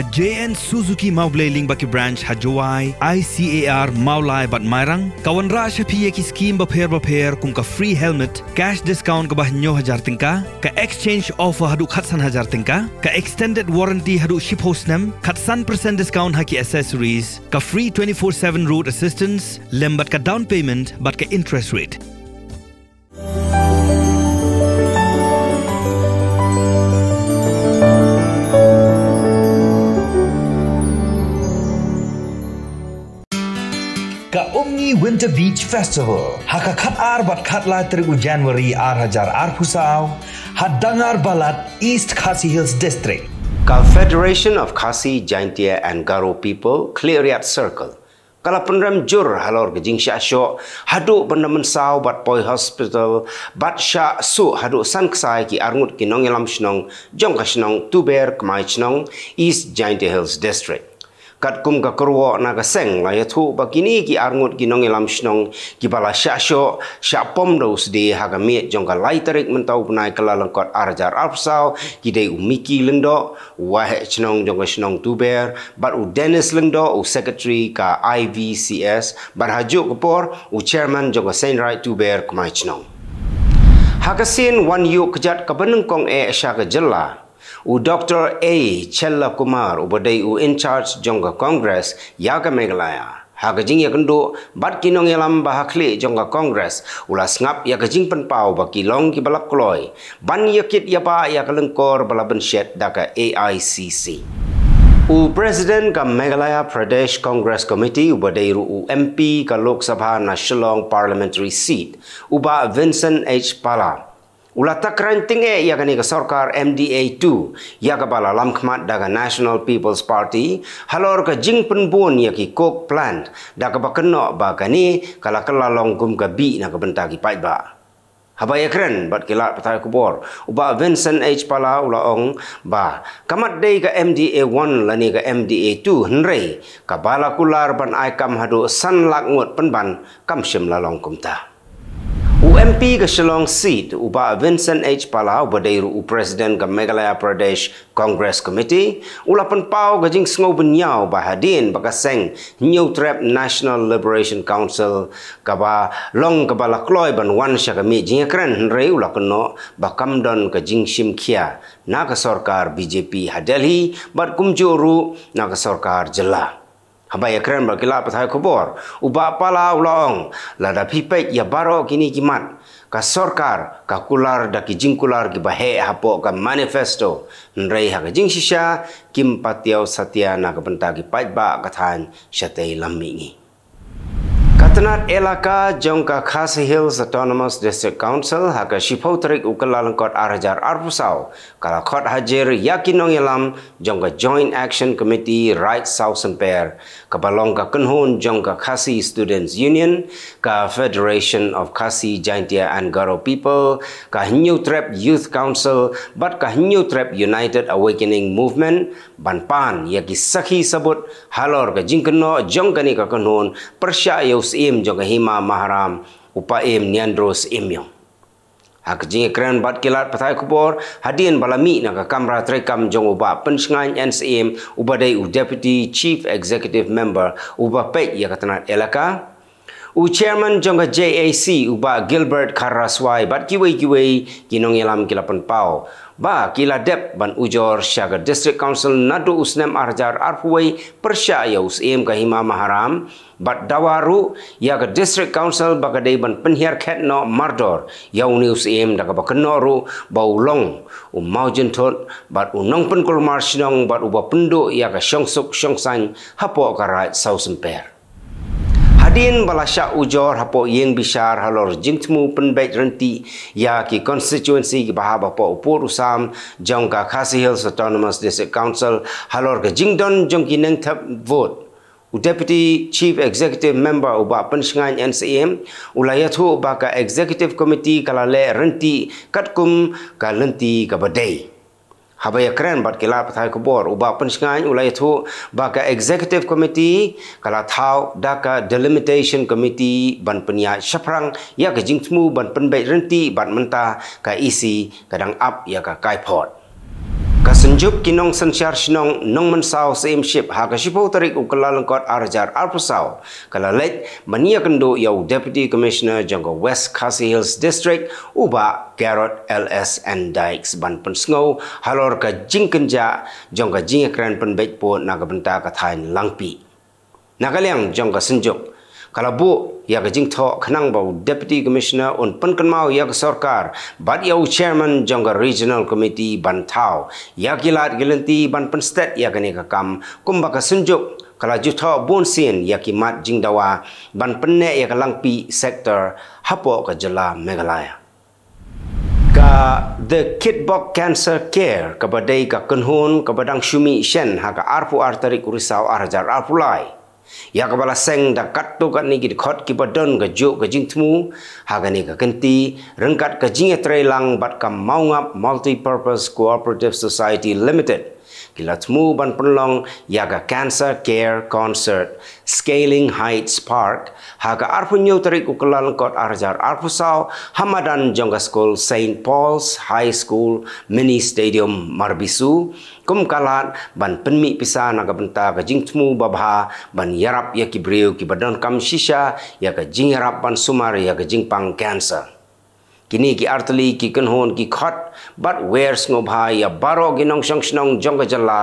ka JN Suzuki Mauble Lingbaki Branch Hajowai ICAR Maulai Bat Mairang kawan ra shapi ek scheme ba pher ba pher kum ka free helmet cash discount ka ba 9000 tingka ka exchange offer hadu khatsan 1000 tingka ka extended warranty hadu ship host nam khatsan percent discount ha ki accessories ka free 24/7 road assistance lembat ka down payment but ka interest rate Winter Beach Festival. Hakakat ar bat kat la terigu Januari ar hajar ar pusau. Hadangar balat East Khasi Hills District. Confederation of Khasi, Jaintia and Garo people clear circle. Kalau penerim jur halor ke jingsi asyok, haduk benda mensau bat poi hospital, bat syak su haduk san kesai ki arngut ki nong ilam senong, jongka senong tuber kemai senong East Jaintia Hills District kat kum ka kerwa na ka seng la ya thu ba kini ki arngut ki nong elam shnong ki bala sya sho sya pom do us de ha ga me jong ka laiterik men tau punai kala lengkot arjar afsau ki de umiki lendo wa he chnong jong ka shnong tu ber u Dennis lendo u secretary ka IVCS but ha jo u chairman jong ka sen right tuber kumai chnong Hakasin wan yuk kejat kebenengkong e asya ke jelah U Dr. A. Chella Kumar, Ubadei U in charge Jonga Congress, Yaga Megalaya. Hagajing yakendo, bat kinong yalam bahakli jonga Congress, ulas ngap yakajing pen pau baki long ki balap kloy, ban yakit yapa yakalengkor balaban shed daga AICC. U President ka Meghalaya Pradesh Congress Committee ubadeiru u MP ka Lok Sabha na Shillong Parliamentary Seat uba Vincent H. Pala. Ula Ulata kranting e eh, ya kani sarkar MDA 2 ya kabala lamkmat daga National People's Party halor ke jing pun ya ki kok plan da ka bakno ba kani kala kala longkum ka bi na ka bentaki paiba haba ya kren bat kila patai kubor uba Vincent H pala ula ong ba kamat de ke MDA 1 lani ke MDA 2 hnre kabala kular ban aikam hadu sanlak ngot penban ban kam shim la longkum ta UMP ke Shillong seat upa Vincent H. Palau berdiri u Presiden ke Meghalaya Pradesh Congress Committee ulapan pau ke jing sengau benyau bahadin bakaseng New Trap National Liberation Council kaba long kaba lakloi ban wan sya ke mejing keren rei ulapan no bakam don ke jing sim kia na ke sorkar BJP hadali bat kumjuru na ke sorkar jelah. Haba ya keren berkila apa saya kubur. Uba apa lah ulang. Lada pipet ya baro kini kiman. Ka sorkar, ka kular, da ki jingkular, ki bahe hapo ka manifesto. Nrei ha jing shisha, kim patiaw satia na ka bentagi paitba katan syatei lamingi. কাতনার এলাকা জংকা খাস hills autonomous district council হাকে শিফৌ তারিখ উকলালঙ্কট আর হাজার আর পুসাও কালা খট হাজির ইয়াকি নং এলাম জংকা জয়েন্ট অ্যাকশন কমিটি রাইট সাউস এম্পেয়ার কাবা লঙ্কা কনহুন জংকা খাসি স্টুডেন্টস ইউনিয়ন কা federation of Khasi Jaintia and Garo people কা হিউ ট্রেপ ইউথ কাউন্সিল বাট কা Hynniewtrep united awakening movement বানপান ইয়াকি সখি সাবুত হালর কা জিংকন জংকানি কা কনহুন প্রশা ইউ rus im jong hima maharam upa im nian rus im yong ak ha, jing kran bat kilat pathai kubor Hadian balami na ka kamra trekam jong uba pensngain ncm uba Dai u deputy chief executive member uba pe yakatnat elaka U chairman jongka JAC uba Gilbert Karaswai bat kiwei kiwei ginong yalam kilapan pau. Ba kila dep ban ujor syaga district council nadu usnem arjar arfuwei persya ya usim kahima maharam bat dawaru ya ke district council bagadai ban penhiar ketno mardor ya uni usim daga bakenoru ba ulong u mau jentot bat u nong pen kulmar sinong bat uba penduk ya ke syongsuk syongsan hapo karai sausemper. Adin balasya ujar hapo yang bisar halor jingtmu penbaik renti ya ki konstituensi ki bahab hapo upur usam jong ka Khasi Hills Autonomous District Council halor ke jingdon jong ki neng tap vote. U Deputy Chief Executive Member uba Penshingan NCM ulayatu uba ka Executive Committee kalale renti katkum ka lenti ka badai. Habai ya keren bat kila patai Ubat Uba pensengan ulai itu baka executive committee kalau tau daka delimitation committee ban penia syaprang ya ke jingtmu ban penbaik renti ban mentah ka isi kadang up ya ka kai port. Kasenjup kinong sensyar sinong nong men mensaw same ship ha kasipo tarik ukala lengkot arjar arpasaw. Kala let mania kendo yau Deputy Commissioner Jango West Kasi Hills District uba Garrett LS and Dykes ban pensngau halor ka jingkenja jongka jingekren penbaik po naga benta katain langpi. Nakal yang jongka senjuk kalau bu yak jing tho khnang bau deputy commissioner on pan kan mau yak sarkar bad yau chairman jonga regional committee ban thau yak ilat gelenti ban pan stat yak ne ka kam kumba ka kalau juta tho sen sin yak mat jing dawa ban pan ne yak lang pi hapo ka jala meghalaya ka the kitbok cancer care kabadei ka kenhun kabadang shumi shen ha arpu artari kurisau arjar arpulai Ya kepala seng da katto kat ni kita khot ki badon ga jo ga jing ni kekenti, rengkat ka jing e trelang bat ka maungap multi purpose cooperative society limited Gilat ban Penlong Yaga Cancer Care Concert Scaling Heights Park Haga Arfu Nyutri Kukulal Kot Arjar Arfu Sao Hamadan Jongga School St. Paul's High School Mini Stadium Marbisu Kum Kalat Ban Penmi Pisa Naga Benta Ga Jing Tmu Babha Ban Yarap Yaki Briu Ki Kam Shisha Yaga Jing Yarap Ban Sumar Yaga Jing Pang Cancer kini ki artli ki kanhon ki khat but where sno bhai ya baro ki nong shong shong jong jalla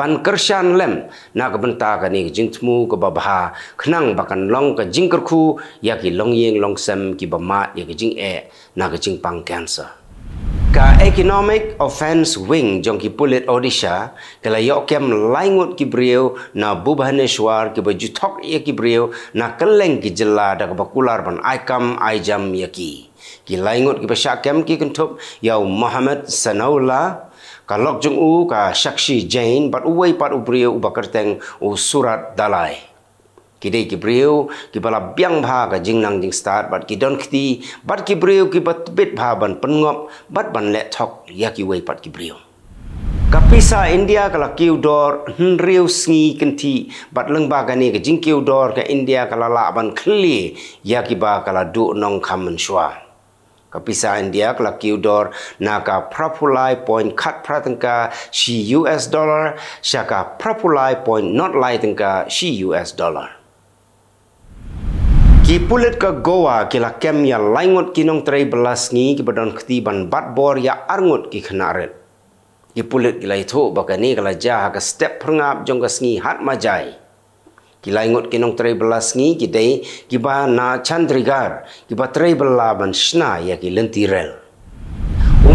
ban kershan lem na ka ban ta ka ni jingthmu ka ba bha khnang ba kan long ka jingkar khu ya ki long yeng long sem ki ba ma ya ki jing e na ka jing pang cancer ka economic offense wing jong ki pulit odisha kala yo kem laingut ki brio na bubhaneshwar ki ba juthok ye ki brio na kalleng ki jalla da ka ba kular ban aikam aijam ya ki ki laingot ki pa kem ki kun thop yau mohammed sanaula ka lok jung u ka shakshi jain but uwei pat u priyo u bakar teng u surat dalai ki dei ki priyo ki bala byang bha ka jing nang jing start but ki don khti but ki priyo ki bat bit bha ban pan ngop but ban le thok ya ki wei pat ki priyo Kapisa India kala kiu dor hnriu sngi kenti bat lengba gani ke jingkiu dor ka India kala laban kli yakiba kala du nong kamen shua. กับพิซาอินเดียกับกิวดอร์นากับพระพุไลพอยต์คัดพระตังกาชียูเอสดอลลาร์ชากับพระพุไลพอยต์นอตไลตังกาชียูเอสดอลลาร์กีพูดเล็กกับกัวกีลักเคมีลายงดกินงตรีบลัสนี้กีบดอนคตีบันบัดบอร์ยาอารงดกีขนาดเร็ดกีพูดเล็กกีไลทุบกันนี้กัลจ้ากับสเต็ปพรงับจงกัสนี้ฮัดมาใจ Kila ingot kinong tray belas ni, kita kiba na chandrigar, kiba tray belaban shna ya kilentirel.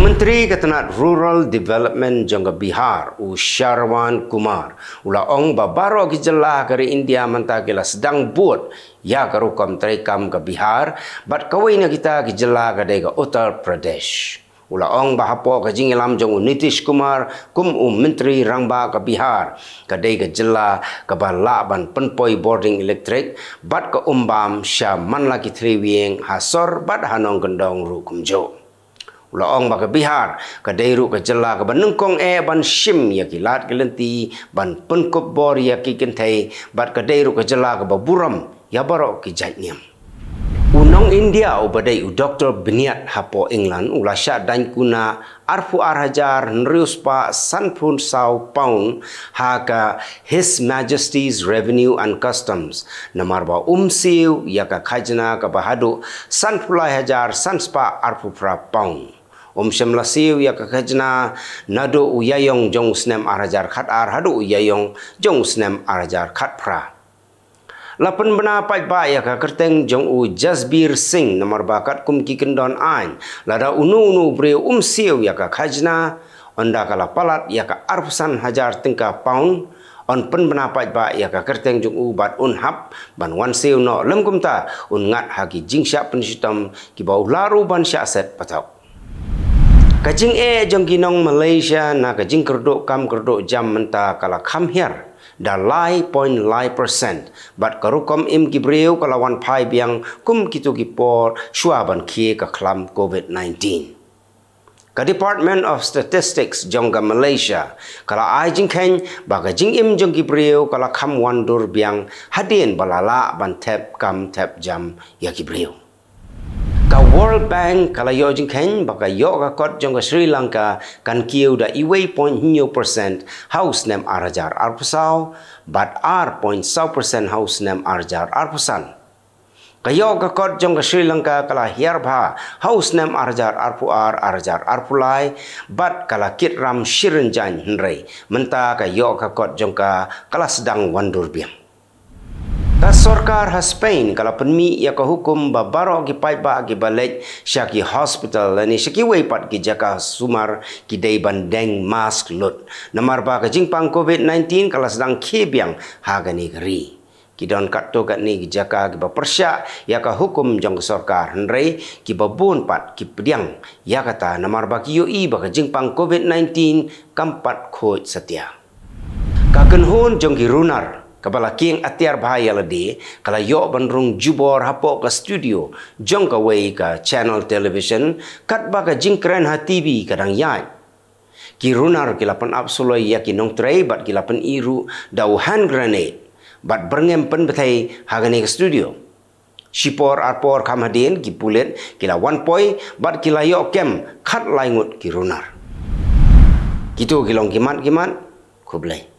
Menteri Ketenat Rural Development Jangka Bihar, U Sharwan Kumar, Ula Ong Babaro Kijelah Kari India Mantakila sedang buat Ya Karukam Terikam ke Bihar, Bat Kawainya Kita Kijelah Kadega Uttar Pradesh. Ula ong bahapo ke jingilam jong Nitish Kumar kum um menteri rangba ke Bihar ke dei ke jella ke bala ban penpoi boarding electric bat ke umbam sya man lagi triwieng hasor bat hanong gendong ru kum jo Ula ong ba ke Bihar ke dei ru ke jella ke benengkong e ban shim ya ki lat ke lenti ban penkop bor ya ki kentai bat ke dei ru ke jella ke baburam ya barok ki jaitniam Nong India ubadai u Dr. Beniat Hapo England ulasya dan kuna arfu arhajar nriuspa pa sanpun sau paun haka His Majesty's Revenue and Customs namar ba umsiu yaka khajna ka bahadu sanpulai hajar sanspa arfu pra paun Om um Shem Lasiu ya kekajna nado uyayong jong snem arajar khat arhadu uyayong jong snem arajar khat prah. Lapan benar baik baik ya kerteng jong u Jasbir Singh nomor bakat kum kikendon an. Lada unu unu bre um siu ya ka kajna. Onda kala palat ya ka arfusan hajar tingka pound. On pen benar baik baik ya kerteng jong u bat un hap. Ban wan siu no lem kum ta. Un ngat hagi jing syak penyusutam. Kibau laru ban syak set patau. Kajing e jong kinong Malaysia na kajing kerduk kam kerduk jam mentah kala kam here dan lai point lai persen. Bat kerukum im kibriu wan pai biang kum kitu kipor syuaban kie ke kelam COVID-19. Ke Department of Statistics jongga Malaysia, kala ajing ken baga jing im jong kibriu kala kam wandur biang hadien balala ban tap kam tap jam ya kibriu ka world bank kala yo jing khen ba ka kot jong sri lanka kan kiu da iway point new percent house nem arjar arpsau but r point sau percent house nem arjar arpsan ka yo ka kot jong sri lanka kala hiar bha house nem arjar arpu ar arjar arpulai but kala kit ram shirin jan rei menta ka yo ka kot jong ka kala sedang wandur biang Kasorkar has Spain kalau penmi ya ko hukum babaro ki paipa ki balet syaki hospital ni syaki wepat ki jaka sumar ki dei bandeng mask lut namar ba ka jingpang covid 19 kalau sedang kebiang haga ni geri ki don kat to kat ni ki jaka ki ba persya ya ka hukum jong sorkar hendre ki ba bon pat ki pediang ya kata namar ba ki yo i e ba ka jingpang covid 19 kampat khoj setia ka kenhun jong ki runar Kepala King Atiar Bahaya Ledi, kalau yo bandung jubor hapok ke studio, jong ke ke channel television, kat ba ke jingkren ha TV kadang yai. Ki runar ki lapan absolo ya ki nong trei bat ki lapan iru dau hand grenade, bat berngem pen betai hagani ke studio. Sipor arpor kamadien ha ki pulet ki la one point bat ki la yo kem kat laingut ki runar. Kitu kilong kimat kimat, kublai.